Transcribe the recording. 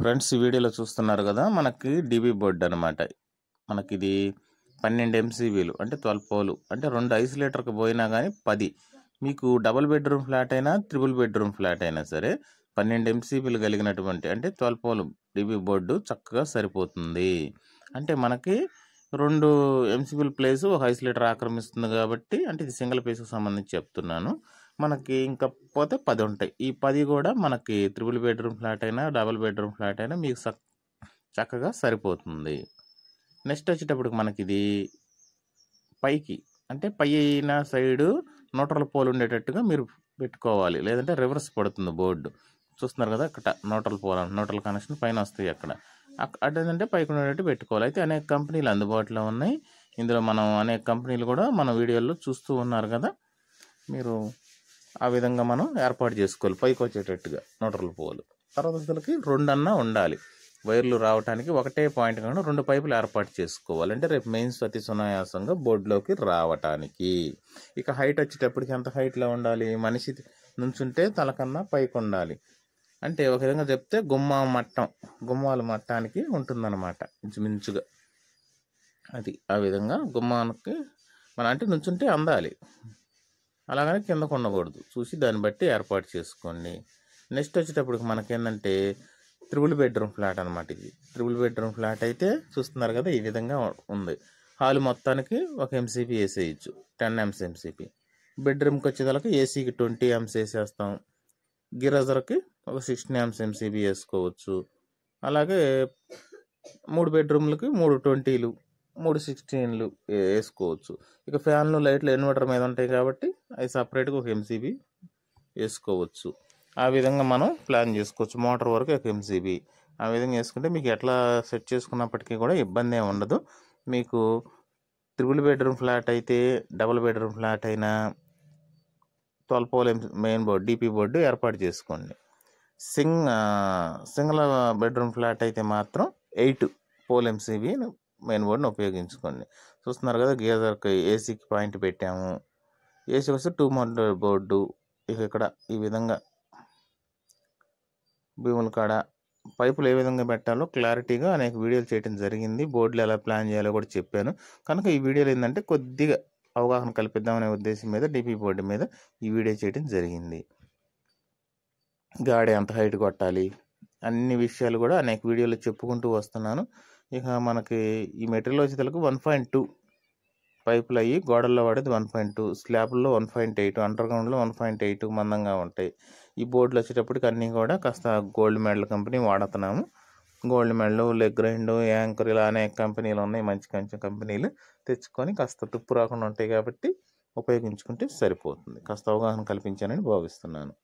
friends ఈ వీడియోలో చూస్తున్నారు కదా మనకి డిబి బోర్డ్ అనమాట మనకి ఇది పన్నెండు ఎంసీబీలు అంటే ట్వెల్వ్ పోలు అంటే రెండు ఐసోలేటర్కి పోయినా కానీ పది మీకు డబుల్ బెడ్రూమ్ ఫ్లాట్ అయినా త్రిబుల్ బెడ్రూమ్ ఫ్లాట్ అయినా సరే పన్నెండు ఎంసీబీలు కలిగినటువంటి అంటే ట్వెల్వ్ పోలు డిబి బోర్డు చక్కగా సరిపోతుంది అంటే మనకి రెండు ఎంసీబీల ప్లేస్ ఒక ఐసోలేటర్ ఆక్రమిస్తుంది కాబట్టి అంటే ఇది సింగిల్ ప్లేస్కి సంబంధించి చెప్తున్నాను మనకి ఇంకా పోతే పది ఉంటాయి ఈ పది కూడా మనకి త్రిబుల్ బెడ్రూమ్ ఫ్లాట్ అయినా డబుల్ బెడ్రూమ్ ఫ్లాట్ అయినా మీకు చక్కగా సరిపోతుంది నెక్స్ట్ వచ్చేటప్పటికి మనకి ఇది పైకి అంటే పై అయిన సైడు నోటర్ల పోల్ ఉండేటట్టుగా మీరు పెట్టుకోవాలి లేదంటే రివర్స్ పడుతుంది బోర్డు చూస్తున్నారు కదా అక్కడ నోటల్ పోల్ నోటల్ కనెక్షన్ పైన వస్తాయి అక్కడ ఏంటంటే పైకి ఉండేటట్టు పెట్టుకోవాలి అయితే అనేక కంపెనీలు అందుబాటులో ఉన్నాయి ఇందులో మనం అనేక కంపెనీలు కూడా మన వీడియోల్లో చూస్తూ ఉన్నారు కదా మీరు ఆ విధంగా మనం ఏర్పాటు చేసుకోవాలి పైకి వచ్చేటట్టుగా నోటర్ల పోలు తర్వాత అసలుకి రెండన్నా ఉండాలి వైర్లు రావడానికి ఒకటే పాయింట్ కాకుండా రెండు పైపులు ఏర్పాటు చేసుకోవాలంటే రేపు మెయిన్ స్వతి సునాయాసంగా బోర్డులోకి రావటానికి ఇక హైట్ వచ్చేటప్పటికి ఎంత హైట్లో ఉండాలి మనిషి నుంచుంటే తలకన్నా పైకి ఉండాలి అంటే ఒక విధంగా చెప్తే గుమ్మ మట్టం గుమ్మాల మట్టానికి ఉంటుందన్నమాట ఇంచుమించుగా అది ఆ విధంగా గుమ్మానికి మన అంటే నుంచుంటే అందాలి అలాగనే కింద ఉండకూడదు చూసి దాన్ని బట్టి ఏర్పాటు చేసుకోండి నెక్స్ట్ వచ్చేటప్పటికి మనకేంటంటే త్రిబుల్ బెడ్రూమ్ ఫ్లాట్ అనమాట ఇది త్రిబుల్ బెడ్రూమ్ ఫ్లాట్ అయితే చూస్తున్నారు కదా ఈ విధంగా ఉంది హాల్ మొత్తానికి ఒక ఎంసీపీ వేసేయచ్చు టెన్ ఎంస్ ఎంసీపీ బెడ్రూమ్కి దానికి ఏసీకి ట్వంటీ ఎంస్ వేసేస్తాం గిరాజర్కి ఒక సిక్స్టీన్ ఎంస్ ఎంసీపీ వేసుకోవచ్చు అలాగే మూడు బెడ్రూమ్లకి మూడు ట్వంటీలు మూడు సిక్స్టీన్లు వేసుకోవచ్చు ఇక ఫ్యాన్లు లైట్లు ఇన్వర్టర్ మీద ఉంటాయి కాబట్టి అవి సపరేట్గా ఒక ఎంసీబీ వేసుకోవచ్చు ఆ విధంగా మనం ప్లాన్ చేసుకోవచ్చు మోటార్ వరకు ఒక ఎంసీబీ ఆ విధంగా వేసుకుంటే మీకు ఎట్లా సెట్ చేసుకున్నప్పటికీ కూడా ఇబ్బంది ఉండదు మీకు త్రిబుల్ బెడ్రూమ్ ఫ్లాట్ అయితే డబుల్ బెడ్రూమ్ ఫ్లాట్ అయినా twelve pole main board DP board ఏర్పాటు చేసుకోండి సింగ్ సింగిల్ బెడ్రూమ్ ఫ్లాట్ అయితే మాత్రం ఎయిట్ పోల్ ఎంసీబీ మెయిన్ బోర్డ్ని ఉపయోగించుకోండి చూస్తున్నారు కదా గీజర్కి ఏసీకి పాయింట్ పెట్టాము ఏసీ వస్తే టూ మోటర్ బోర్డు ఇక ఇక్కడ ఈ విధంగా భీముల కాడ పైపులు ఏ విధంగా పెట్టాలో క్లారిటీగా అనేక వీడియోలు చేయడం జరిగింది బోర్డులు ఎలా ప్లాన్ చేయాలో కూడా చెప్పాను కనుక ఈ వీడియోలు ఏంటంటే కొద్దిగా అవగాహన కల్పిద్దామనే ఉద్దేశం మీద డిపి బోర్డు మీద ఈ వీడియో చేయడం జరిగింది గాడి ఎంత హైట్ కొట్టాలి అన్ని విషయాలు కూడా అనేక వీడియోలు చెప్పుకుంటూ వస్తున్నాను ఇక మనకి ఈ మెటీరియల్ వచ్చేతలకు వన్ పాయింట్ టూ పైపులు అయ్యి గోడల్లో పడేది వన్ పాయింట్ టూ స్లాబ్లో వన్ పాయింట్ ఎయిట్ అండర్ గ్రౌండ్లో వన్ పాయింట్ ఎయిట్ మందంగా ఉంటాయి ఈ బోర్డులు వచ్చేటప్పటికి అన్నీ కూడా కాస్త గోల్డ్ మెడల్ కంపెనీ వాడుతున్నాము gold medal Legrand Anchor ఇలా అనేక కంపెనీలు ఉన్నాయి మంచి మంచి కంపెనీలు తెచ్చుకొని కాస్త తుప్పు రాకుండా ఉంటాయి కాబట్టి ఉపయోగించుకుంటే సరిపోతుంది కాస్త అవగాహన కల్పించానని భావిస్తున్నాను